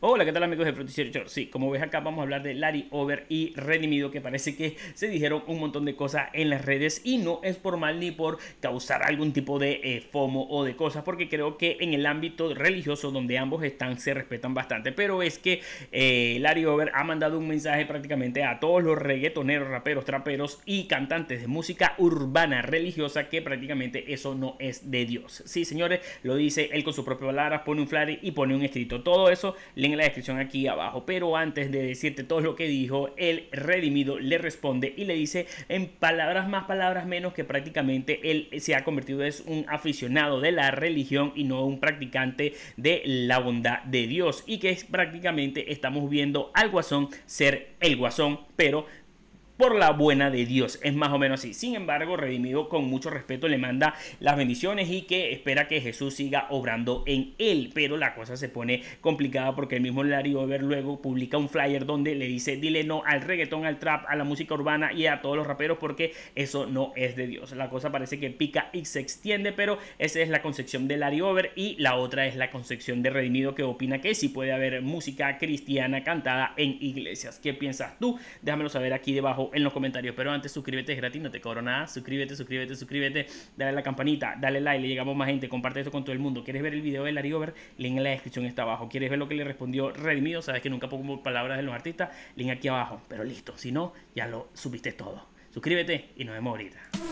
Hola, ¿qué tal amigos de Frontier Sí, como ves acá vamos a hablar de Larry Over y Redimido que parece que se dijeron un montón de cosas en las redes y no es por mal ni por causar algún tipo de eh, FOMO o de cosas porque creo que en el ámbito religioso donde ambos están se respetan bastante pero es que eh, Larry Over ha mandado un mensaje prácticamente a todos los reggaetoneros, raperos, traperos y cantantes de música urbana religiosa que prácticamente eso no es de Dios. Sí señores, lo dice él con su propias palabras, pone un flare y pone un escrito, todo eso le en la descripción aquí abajo. Pero antes de decirte todo lo que dijo, el redimido le responde y le dice en palabras más, palabras menos que prácticamente él se ha convertido es un aficionado de la religión y no un practicante de la bondad de Dios. Y que es prácticamente estamos viendo al guasón ser el guasón, pero por la buena de Dios. Es más o menos así. Sin embargo, redimido con mucho respeto le manda las bendiciones y que espera que Jesús siga obrando en él. Pero la cosa se pone complicada porque el mismo Larry Over luego publica un flyer donde le dice, dile no al reggaetón, al trap, a la música urbana y a todos los raperos porque eso no es de Dios. La cosa parece que pica y se extiende, pero esa es la concepción de Larry Over y la otra es la concepción de redimido que opina que sí puede haber música cristiana cantada en iglesias. ¿Qué piensas tú? Déjamelo saber aquí debajo en los comentarios. Pero antes, suscríbete, es gratis, no te cobro nada. Suscríbete, suscríbete, suscríbete. Dale a la campanita, dale like, le llegamos más gente. Comparte esto con todo el mundo. ¿Quieres ver el video de Larry Over? Link en la descripción está abajo. ¿Quieres ver lo que le respondió Redimido? Sabes que nunca pongo palabras de los artistas. Link aquí abajo. Pero listo, si no, ya lo subiste todo. Suscríbete y nos vemos ahorita.